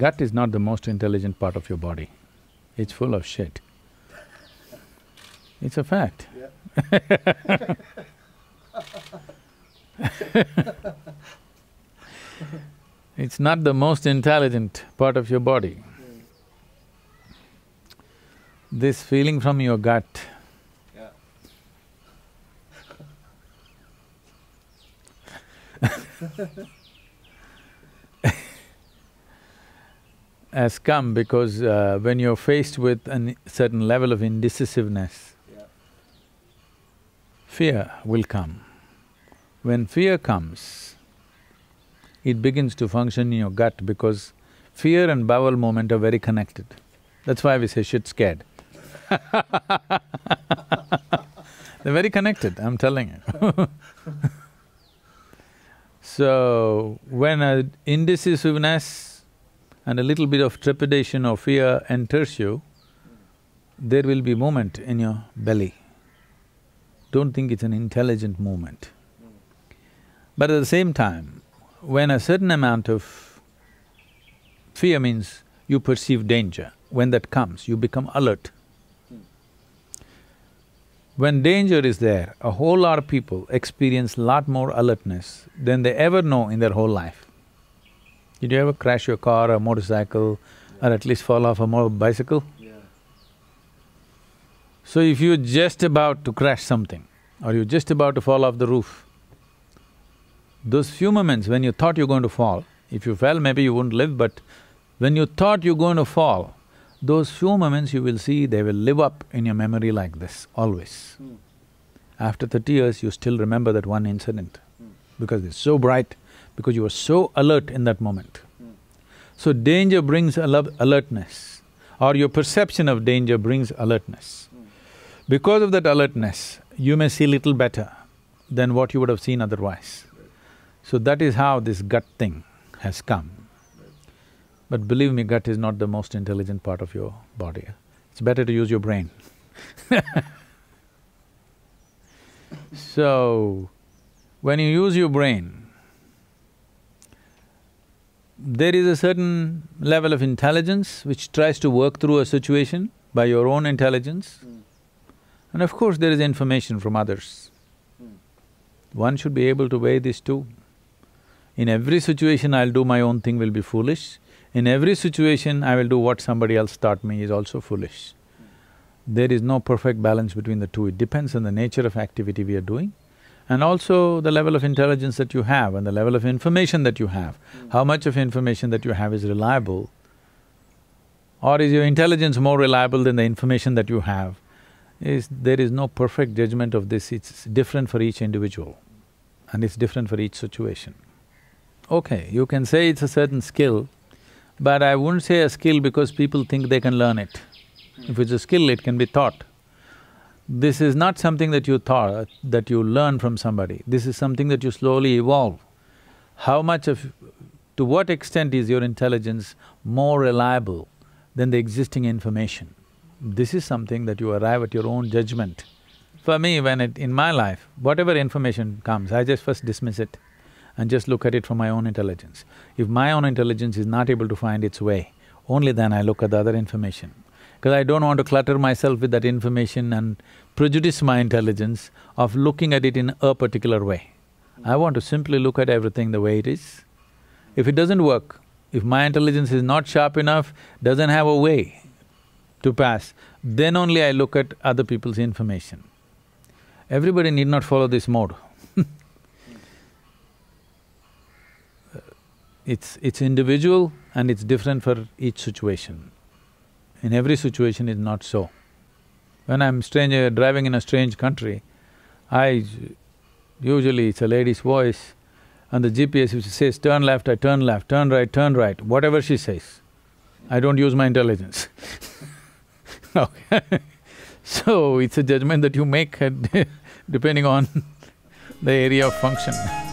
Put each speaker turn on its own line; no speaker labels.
gut is not the most intelligent part of your body. It's full of shit. It's a fact. Yeah. it's not the most intelligent part of your body. This feeling from your gut, yeah. has come because uh, when you're faced with a certain level of indecisiveness, yeah. fear will come. When fear comes, it begins to function in your gut because fear and bowel movement are very connected. That's why we say shit scared. They're very connected, I'm telling you So, when an indecisiveness and a little bit of trepidation or fear enters you, there will be movement in your belly. Don't think it's an intelligent movement. But at the same time, when a certain amount of fear means you perceive danger, when that comes, you become alert. When danger is there, a whole lot of people experience lot more alertness than they ever know in their whole life. Did you ever crash your car or motorcycle yeah. or at least fall off a bicycle? Yeah. So if you're just about to crash something or you're just about to fall off the roof, those few moments when you thought you're going to fall, if you fell maybe you wouldn't live but when you thought you're going to fall, those few moments you will see they will live up in your memory like this, always. Mm. After thirty years, you still remember that one incident mm. because it's so bright because you were so alert in that moment. So danger brings alertness or your perception of danger brings alertness. Because of that alertness, you may see little better than what you would have seen otherwise. So that is how this gut thing has come. But believe me, gut is not the most intelligent part of your body. It's better to use your brain So, when you use your brain, there is a certain level of intelligence which tries to work through a situation by your own intelligence. Mm. And of course, there is information from others. Mm. One should be able to weigh these two. In every situation, I'll do my own thing will be foolish. In every situation, I will do what somebody else taught me is also foolish. Mm. There is no perfect balance between the two. It depends on the nature of activity we are doing and also the level of intelligence that you have and the level of information that you have. Mm. How much of information that you have is reliable? Or is your intelligence more reliable than the information that you have? Is there is no perfect judgment of this, it's different for each individual and it's different for each situation. Okay, you can say it's a certain skill, but I wouldn't say a skill because people think they can learn it. If it's a skill, it can be taught. This is not something that you thought, that you learn from somebody. This is something that you slowly evolve. How much of… to what extent is your intelligence more reliable than the existing information? This is something that you arrive at your own judgment. For me, when it… in my life, whatever information comes, I just first dismiss it and just look at it from my own intelligence. If my own intelligence is not able to find its way, only then I look at the other information because I don't want to clutter myself with that information and prejudice my intelligence of looking at it in a particular way. I want to simply look at everything the way it is. If it doesn't work, if my intelligence is not sharp enough, doesn't have a way to pass, then only I look at other people's information. Everybody need not follow this mode uh, it's, it's individual and it's different for each situation in every situation is not so. When I'm stranger driving in a strange country, I… usually it's a lady's voice and the GPS which says turn left, I turn left, turn right, turn right, whatever she says. I don't use my intelligence Okay So it's a judgment that you make depending on the area of function